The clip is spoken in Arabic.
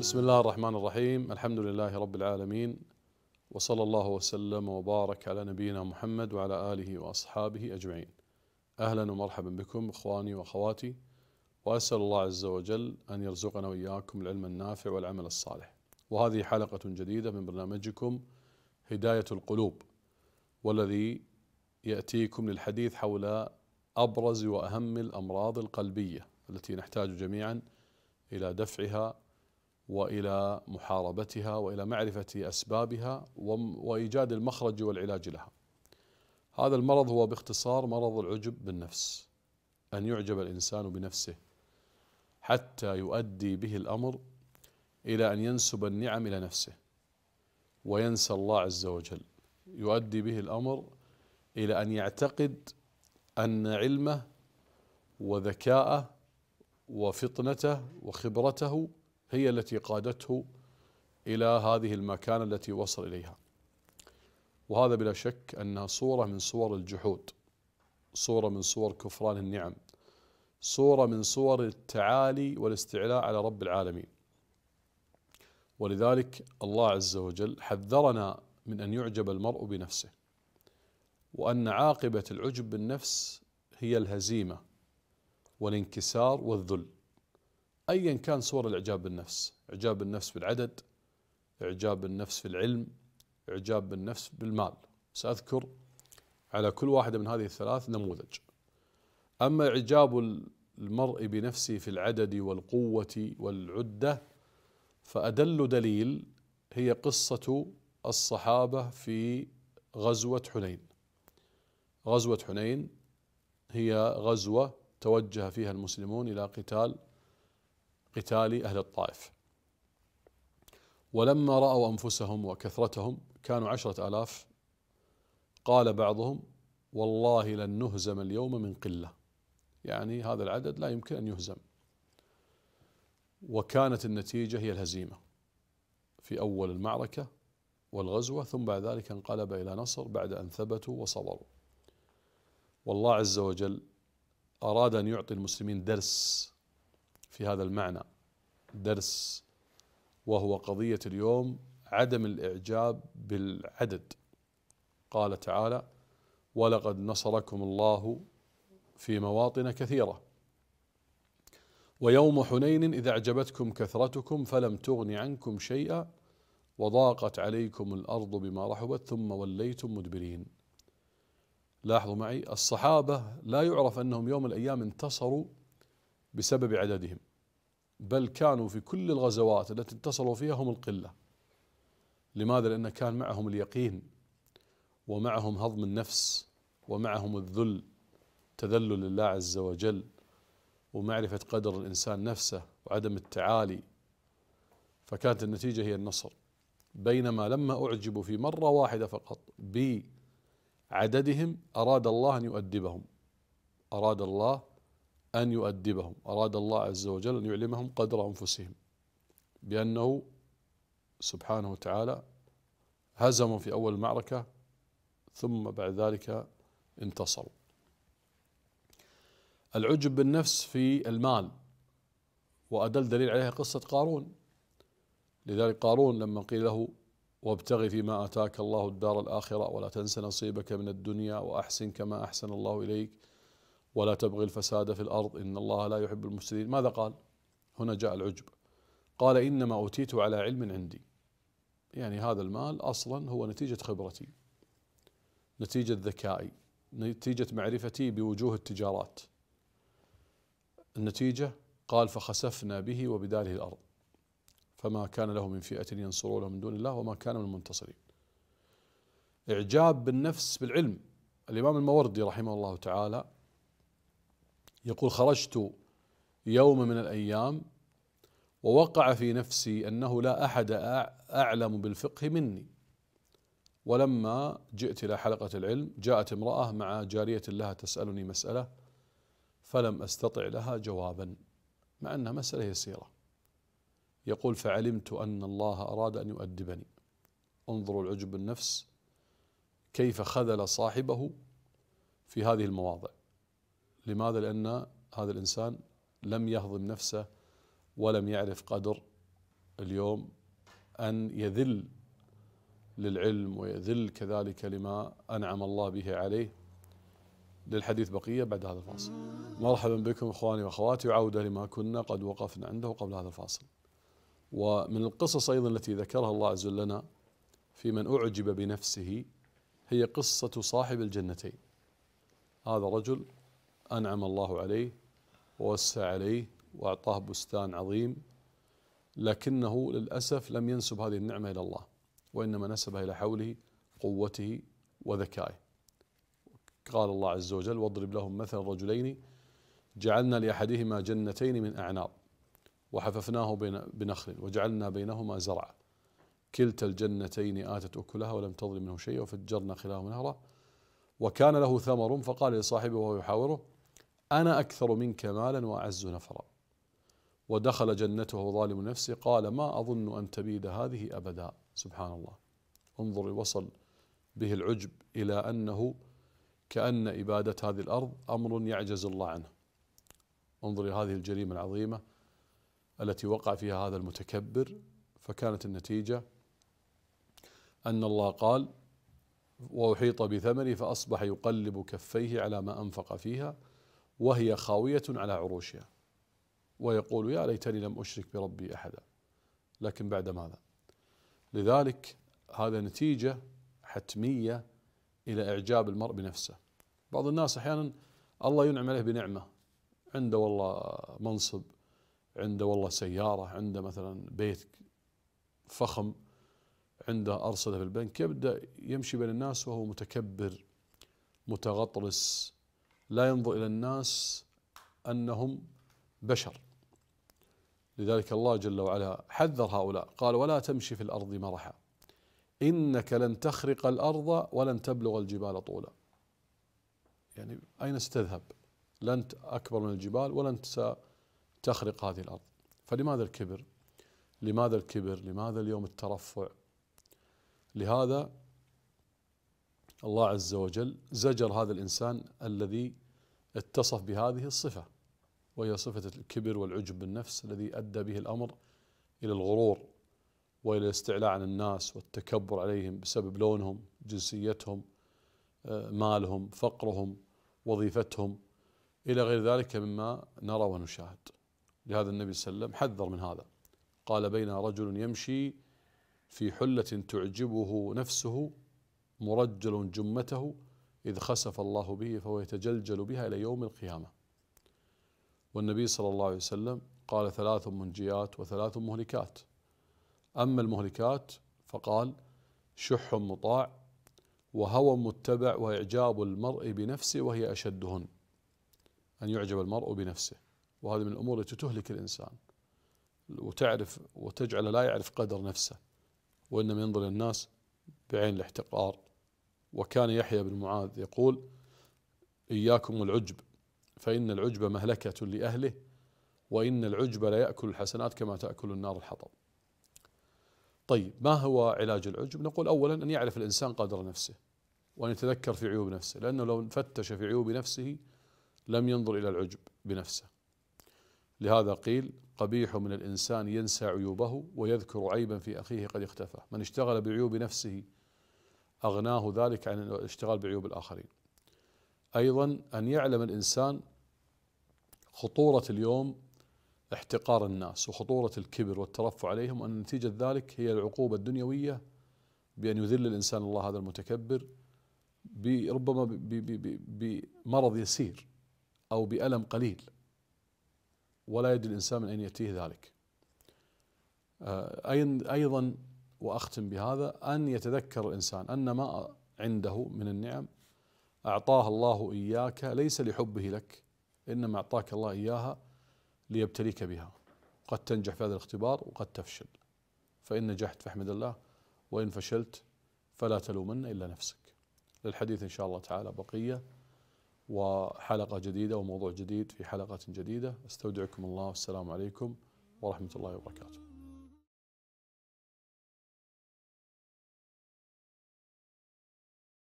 بسم الله الرحمن الرحيم الحمد لله رب العالمين وصلى الله وسلم وبارك على نبينا محمد وعلى آله وأصحابه أجمعين أهلا ومرحبا بكم إخواني وأخواتي وأسأل الله عز وجل أن يرزقنا وإياكم العلم النافع والعمل الصالح وهذه حلقة جديدة من برنامجكم هداية القلوب والذي يأتيكم للحديث حول أبرز وأهم الأمراض القلبية التي نحتاج جميعا إلى دفعها والى محاربتها والى معرفه اسبابها وايجاد المخرج والعلاج لها. هذا المرض هو باختصار مرض العجب بالنفس ان يعجب الانسان بنفسه حتى يؤدي به الامر الى ان ينسب النعم الى نفسه وينسى الله عز وجل يؤدي به الامر الى ان يعتقد ان علمه وذكاءه وفطنته وخبرته هي التي قادته إلى هذه المكانة التي وصل إليها وهذا بلا شك أنها صورة من صور الجحود صورة من صور كفران النعم صورة من صور التعالي والاستعلاء على رب العالمين ولذلك الله عز وجل حذرنا من أن يعجب المرء بنفسه وأن عاقبة العجب بالنفس هي الهزيمة والانكسار والذل أيا كان صور الإعجاب بالنفس إعجاب النفس بالعدد إعجاب النفس في العلم إعجاب بالنفس بالمال سأذكر على كل واحدة من هذه الثلاث نموذج أما إعجاب المرء بنفسه في العدد والقوة والعدة فأدل دليل هي قصة الصحابة في غزوة حنين غزوة حنين هي غزوة توجه فيها المسلمون إلى قتال قتال أهل الطائف ولما رأوا أنفسهم وكثرتهم كانوا عشرة آلاف قال بعضهم والله لن نهزم اليوم من قلة يعني هذا العدد لا يمكن أن يهزم وكانت النتيجة هي الهزيمة في أول المعركة والغزوة ثم بعد ذلك انقلب إلى نصر بعد أن ثبتوا وصبروا والله عز وجل أراد أن يعطي المسلمين درس في هذا المعنى درس وهو قضية اليوم عدم الإعجاب بالعدد قال تعالى ولقد نصركم الله في مواطن كثيرة ويوم حنين إذا أعجبتكم كثرتكم فلم تغن عنكم شيئا وضاقت عليكم الأرض بما رحبت ثم وليتم مدبرين لاحظوا معي الصحابة لا يعرف أنهم يوم الأيام انتصروا بسبب عددهم بل كانوا في كل الغزوات التي انتصروا فيها هم القله لماذا لان كان معهم اليقين ومعهم هضم النفس ومعهم الذل تذلل لله عز وجل ومعرفه قدر الانسان نفسه وعدم التعالي فكانت النتيجه هي النصر بينما لما اعجبوا في مره واحده فقط بعددهم اراد الله ان يؤدبهم اراد الله أن يؤدبهم أراد الله عز وجل أن يعلمهم قدر أنفسهم بأنه سبحانه وتعالى هزموا في أول المعركة ثم بعد ذلك انتصروا العجب بالنفس في المال وأدل دليل عليها قصة قارون لذلك قارون لما قيل له وابتغ فيما آتاك الله الدار الآخرة ولا تنس نصيبك من الدنيا وأحسن كما أحسن الله إليك ولا تبغي الفساد في الارض ان الله لا يحب المفسدين ماذا قال؟ هنا جاء العجب قال انما اوتيت على علم عندي يعني هذا المال اصلا هو نتيجه خبرتي نتيجه ذكائي نتيجه معرفتي بوجوه التجارات النتيجه قال فخسفنا به وبداره الارض فما كان له من فئه ينصرونه من دون الله وما كان من المنتصرين اعجاب بالنفس بالعلم الامام الموردي رحمه الله تعالى يقول خرجت يوم من الايام ووقع في نفسي انه لا احد اعلم بالفقه مني ولما جئت الى حلقه العلم جاءت امراه مع جاريه لها تسالني مساله فلم استطع لها جوابا مع انها مساله يسيره يقول فعلمت ان الله اراد ان يؤدبني انظروا العجب النفس كيف خذل صاحبه في هذه المواضع لماذا؟ لأن هذا الإنسان لم يهضم نفسه ولم يعرف قدر اليوم أن يذل للعلم ويذل كذلك لما أنعم الله به عليه للحديث بقية بعد هذا الفاصل مرحبا بكم إخواني وأخواتي وعودة لما كنا قد وقفنا عنده قبل هذا الفاصل ومن القصص أيضا التي ذكرها الله عز وجل لنا في من أعجب بنفسه هي قصة صاحب الجنتين هذا رجل أنعم الله عليه ووسع عليه وأعطاه بستان عظيم لكنه للأسف لم ينسب هذه النعمة إلى الله وإنما نسبها إلى حوله قوته وذكائه قال الله عز وجل واضرب لهم مثل رجلين جعلنا لأحدهما جنتين من أعناب وحففناه بنخل وجعلنا بينهما زرعا كلتا الجنتين آتت أكلها ولم تظلم منه شيئا وفجرنا خلاله نهرا وكان له ثمر فقال لصاحبه وهو يحاوره أنا أكثر منك مالا وأعز نفرا ودخل جنته ظالم نفسه قال ما أظن أن تبيد هذه أبدا سبحان الله انظر وصل به العجب إلى أنه كأن إبادة هذه الأرض أمر يعجز الله عنه انظر إلى هذه الجريمة العظيمة التي وقع فيها هذا المتكبر فكانت النتيجة أن الله قال وأحيط بثمره فأصبح يقلب كفيه على ما أنفق فيها وهي خاوية على عروشها ويقول يا ليتني لم أشرك بربي أحدا لكن بعد ماذا لذلك هذا نتيجة حتمية إلى إعجاب المرء بنفسه بعض الناس أحيانا الله ينعم عليه بنعمة عنده والله منصب عنده والله سيارة عنده مثلا بيت فخم عنده أرصدة في البنك يبدأ يمشي بين الناس وهو متكبر متغطرس لا ينظر إلى الناس أنهم بشر لذلك الله جل وعلا حذر هؤلاء قال ولا تمشي في الأرض مرحا إنك لن تخرق الأرض ولن تبلغ الجبال طولا يعني أين ستذهب لن أكبر من الجبال ولن تخرق هذه الأرض فلماذا الكبر لماذا الكبر لماذا اليوم الترفع لهذا الله عز وجل زجر هذا الانسان الذي اتصف بهذه الصفه وهي صفه الكبر والعجب بالنفس الذي ادى به الامر الى الغرور والى الاستعلاء عن الناس والتكبر عليهم بسبب لونهم، جنسيتهم، آه، مالهم، فقرهم، وظيفتهم الى غير ذلك مما نرى ونشاهد. لهذا النبي صلى الله عليه وسلم حذر من هذا. قال بين رجل يمشي في حله تعجبه نفسه مرجل جمته إذ خسف الله به فهو يتجلجل بها إلى يوم القيامة والنبي صلى الله عليه وسلم قال ثلاث منجيات وثلاث مهلكات أما المهلكات فقال شح مطاع وهوى متبع وإعجاب المرء بنفسه وهي أشدهن أن يعجب المرء بنفسه وهذه من الأمور التي تهلك الإنسان وتعرف وتجعل لا يعرف قدر نفسه وإنما ينظر الناس بعين الاحتقار وكان يحيى بن معاذ يقول إياكم العجب فإن العجب مهلكة لأهله وإن العجب لا يأكل الحسنات كما تأكل النار الحطب طيب ما هو علاج العجب نقول أولا أن يعرف الإنسان قدر نفسه وأن يتذكر في عيوب نفسه لأنه لو فتش في عيوب نفسه لم ينظر إلى العجب بنفسه لهذا قيل قبيح من الإنسان ينسى عيوبه ويذكر عيبا في أخيه قد اختفى من اشتغل بعيوب نفسه أغناه ذلك عن الاشتغال بعيوب الآخرين أيضا أن يعلم الإنسان خطورة اليوم احتقار الناس وخطورة الكبر والترفع عليهم أن نتيجة ذلك هي العقوبة الدنيوية بأن يذل الإنسان الله هذا المتكبر ربما بمرض يسير أو بألم قليل ولا يدري الإنسان من أين يأتيه ذلك آه، أيضا وأختم بهذا أن يتذكر الإنسان أن ما عنده من النعم أعطاها الله إياك ليس لحبه لك إنما أعطاك الله إياها ليبتليك بها قد تنجح في هذا الاختبار وقد تفشل فإن نجحت فاحمد الله وإن فشلت فلا تلومن إلا نفسك للحديث إن شاء الله تعالى بقية وحلقة جديدة وموضوع جديد في حلقة جديدة استودعكم الله والسلام عليكم ورحمة الله وبركاته